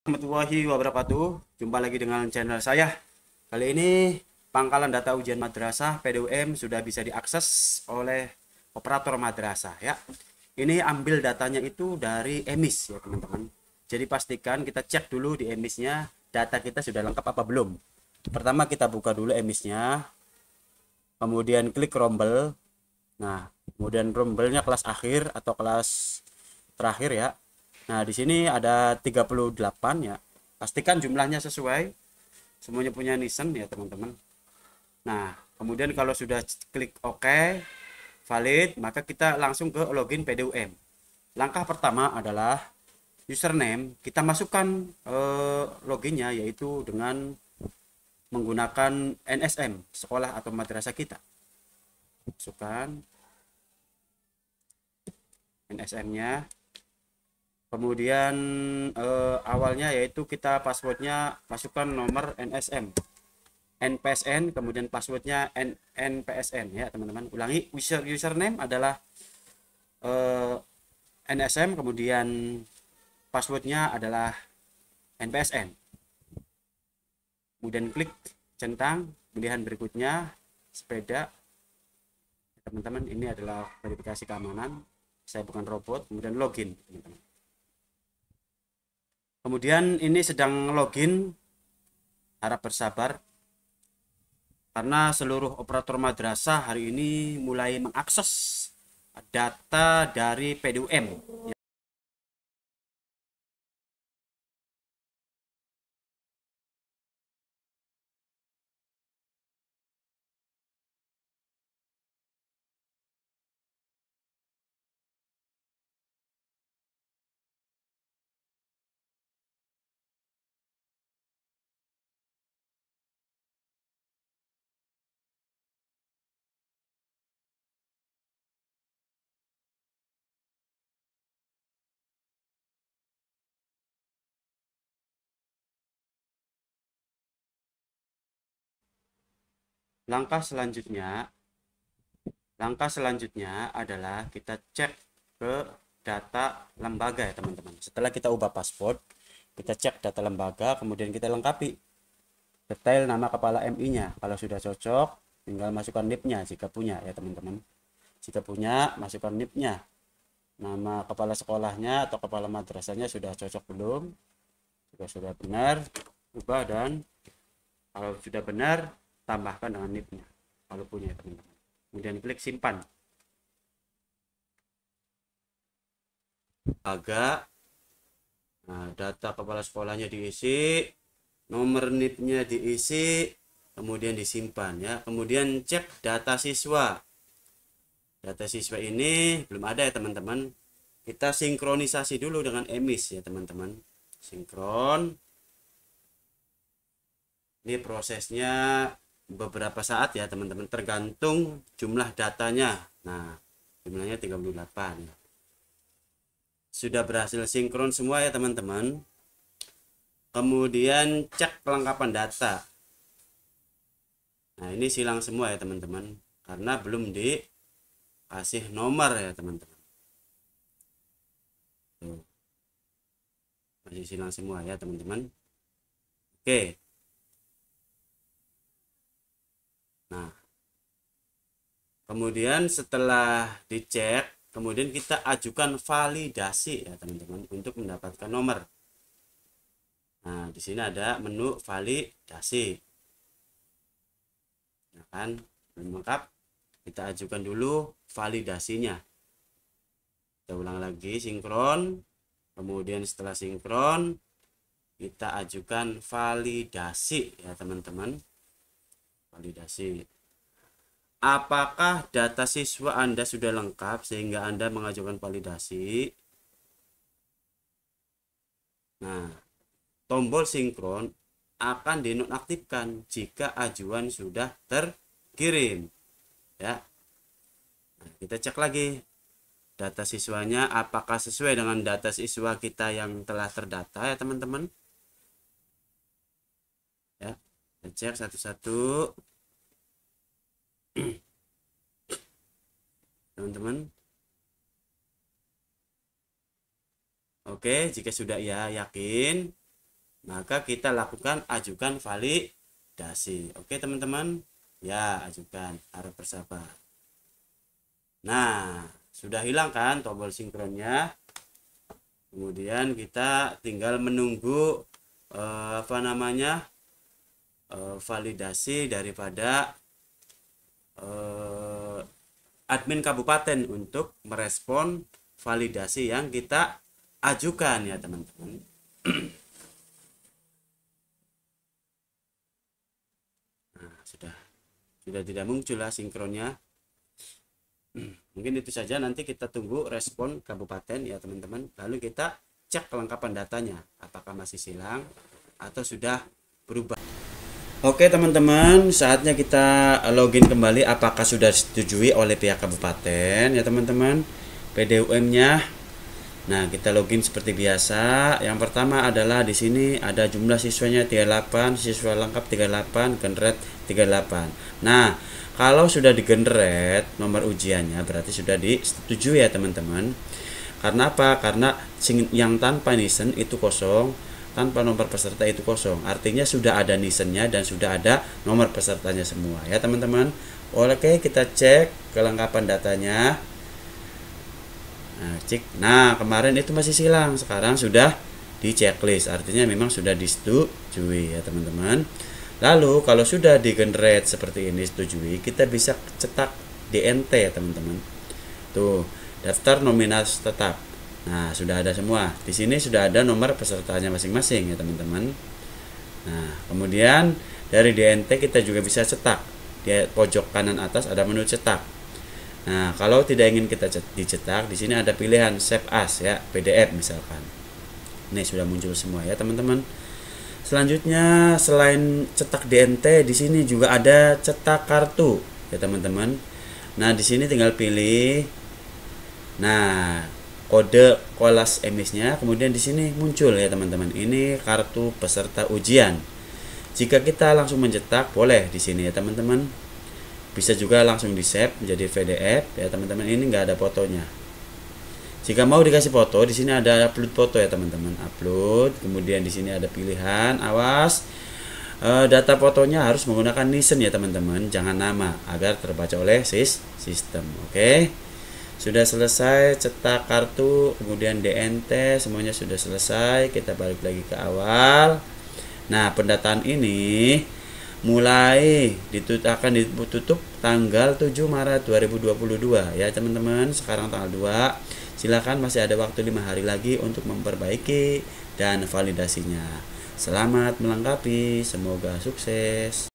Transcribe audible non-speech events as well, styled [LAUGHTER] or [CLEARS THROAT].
warahmatullahi wabarakatuh Jumpa lagi dengan channel saya Kali ini pangkalan data ujian madrasah PDUM sudah bisa diakses oleh operator madrasah ya Ini ambil datanya itu dari emis ya teman-teman Jadi pastikan kita cek dulu di emisnya data kita sudah lengkap apa belum Pertama kita buka dulu emisnya Kemudian klik rombel Nah kemudian rombelnya kelas akhir atau kelas terakhir ya Nah, di sini ada 38 ya. Pastikan jumlahnya sesuai. Semuanya punya Nissan ya, teman-teman. Nah, kemudian kalau sudah klik OK, valid, maka kita langsung ke login PDUM. Langkah pertama adalah username. Kita masukkan eh, loginnya yaitu dengan menggunakan NSM, sekolah atau madrasah kita. Masukkan NSM-nya kemudian eh, awalnya yaitu kita passwordnya masukkan nomor NSM NPSN kemudian passwordnya NPSN ya teman-teman ulangi user username adalah eh, NSM kemudian passwordnya adalah NPSN kemudian klik centang pilihan berikutnya sepeda teman-teman ini adalah verifikasi keamanan saya bukan robot kemudian login teman-teman kemudian ini sedang login harap bersabar karena seluruh operator madrasah hari ini mulai mengakses data dari PDUM langkah selanjutnya langkah selanjutnya adalah kita cek ke data lembaga ya teman-teman setelah kita ubah password kita cek data lembaga kemudian kita lengkapi detail nama kepala MI nya kalau sudah cocok tinggal masukkan NIP nya jika punya ya teman-teman jika punya masukkan NIP nya nama kepala sekolahnya atau kepala madrasahnya sudah cocok belum jika sudah benar ubah dan kalau sudah benar tambahkan dengan NIPnya, nya kalau punya ya teman-teman kemudian klik simpan agak nah, data kepala sekolahnya diisi nomor NIPnya diisi kemudian disimpan ya kemudian cek data siswa data siswa ini belum ada ya teman-teman kita sinkronisasi dulu dengan emis ya teman-teman sinkron ini prosesnya beberapa saat ya teman-teman tergantung jumlah datanya nah jumlahnya 38 sudah berhasil sinkron semua ya teman-teman kemudian cek kelengkapan data nah ini silang semua ya teman-teman karena belum di dikasih nomor ya teman-teman masih silang semua ya teman-teman oke kemudian setelah dicek kemudian kita ajukan validasi ya teman-teman untuk mendapatkan nomor nah di sini ada menu validasi Nah kan belum lengkap kita ajukan dulu validasinya kita ulang lagi sinkron kemudian setelah sinkron kita ajukan validasi ya teman-teman validasi Apakah data siswa Anda sudah lengkap sehingga Anda mengajukan validasi? Nah, tombol sinkron akan dinonaktifkan jika ajuan sudah terkirim. Ya. Nah, kita cek lagi data siswanya apakah sesuai dengan data siswa kita yang telah terdata ya teman-teman. Ya, kita cek satu-satu. teman-teman Oke, jika sudah ya yakin, maka kita lakukan ajukan validasi. Oke, teman-teman. Ya, ajukan. arah persapa. Nah, sudah hilang kan tombol sinkronnya? Kemudian kita tinggal menunggu eh, apa namanya? Eh, validasi daripada eh, admin kabupaten untuk merespon validasi yang kita ajukan ya teman-teman. [CLEARS THROAT] nah, sudah sudah tidak muncul lah sinkronnya. [CLEARS THROAT] Mungkin itu saja nanti kita tunggu respon kabupaten ya teman-teman. Lalu kita cek kelengkapan datanya apakah masih silang atau sudah berubah. Oke teman-teman, saatnya kita login kembali apakah sudah disetujui oleh pihak kabupaten ya teman-teman PDUM-nya. Nah, kita login seperti biasa. Yang pertama adalah di sini ada jumlah siswanya 38, siswa lengkap 38, generet 38. Nah, kalau sudah digenerate nomor ujiannya berarti sudah disetujui ya teman-teman. Karena apa? Karena yang tanpa nisen itu kosong tanpa nomor peserta itu kosong. Artinya sudah ada nisennya dan sudah ada nomor pesertanya semua ya teman-teman. Oke, kita cek kelengkapan datanya. Nah, cek. Nah, kemarin itu masih silang, sekarang sudah di checklist. Artinya memang sudah disetujui ya, teman-teman. Lalu kalau sudah di generate seperti ini setujui, kita bisa cetak DNT ya, teman-teman. Tuh, daftar nominasi tetap Nah, sudah ada semua. Di sini sudah ada nomor pesertanya masing-masing ya, teman-teman. Nah, kemudian dari DNT kita juga bisa cetak. Di pojok kanan atas ada menu cetak. Nah, kalau tidak ingin kita dicetak, di sini ada pilihan save as ya, PDF misalkan. Ini sudah muncul semua ya, teman-teman. Selanjutnya, selain cetak DNT, di sini juga ada cetak kartu ya, teman-teman. Nah, di sini tinggal pilih. Nah, kode kolas emisnya kemudian di sini muncul ya teman-teman ini kartu peserta ujian jika kita langsung mencetak boleh di sini ya teman-teman bisa juga langsung di save menjadi PDF ya teman-teman ini nggak ada fotonya jika mau dikasih foto di sini ada upload foto ya teman-teman upload kemudian di sini ada pilihan awas eh, data fotonya harus menggunakan Nissan ya teman-teman jangan nama agar terbaca oleh sis sistem oke okay? sudah selesai cetak kartu kemudian DNT semuanya sudah selesai kita balik lagi ke awal nah pendataan ini mulai ditut akan ditutup tanggal 7 Maret 2022 ya teman-teman sekarang tanggal 2 silakan masih ada waktu lima hari lagi untuk memperbaiki dan validasinya selamat melengkapi semoga sukses